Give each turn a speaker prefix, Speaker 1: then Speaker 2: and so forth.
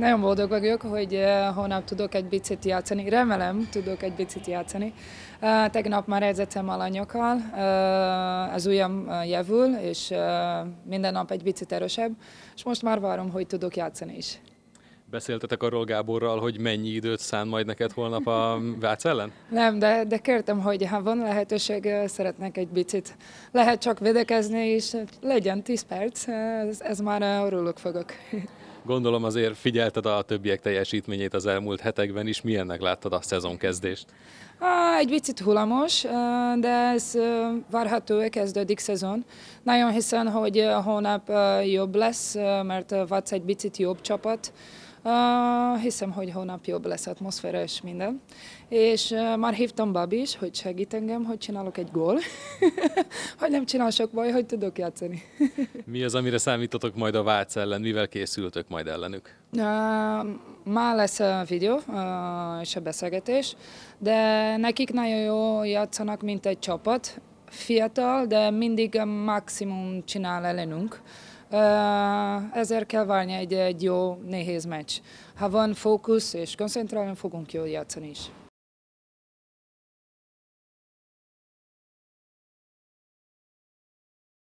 Speaker 1: Nagyon boldog vagyok, hogy eh, holnap tudok egy bicit játszani. Remélem, tudok egy bicit játszani. Eh, tegnap már edzettem a lányokkal, eh, az ujjam javul, és minden nap egy bicit erősebb, és most már várom, hogy tudok játszani is.
Speaker 2: Beszéltetek arról Gáborral, hogy mennyi időt szán majd neked holnap a Vác ellen?
Speaker 1: Nem, de, de kértem, hogy ha van lehetőség, szeretnek egy bicit. Lehet csak védekezni, és legyen 10 perc, ez, ez már örülök fogok.
Speaker 2: Gondolom azért figyelted a többiek teljesítményét az elmúlt hetekben is. Milyennek láttad a szezonkezdést?
Speaker 1: Egy picit hullamos, de ez várható, kezdődik szezon. Nagyon hiszem, hogy a hónap jobb lesz, mert Vac egy picit jobb csapat. Uh, hiszem, hogy hónap jobb lesz atmoszféra és minden. És uh, már hívtam Babi is, hogy segít engem, hogy csinálok egy gól, hogy nem csinál sok baj, hogy tudok játszani.
Speaker 2: Mi az, amire számítotok majd a Vác ellen? Mivel készültök majd ellenük?
Speaker 1: Uh, már lesz a videó uh, és a beszélgetés, de nekik nagyon jó játszanak, mint egy csapat, fiatal, de mindig a maximum csinál ellenünk ezért kell várni egy, egy jó, nehéz meccs. Ha van fókusz és koncentrálni, fogunk jól játszani is.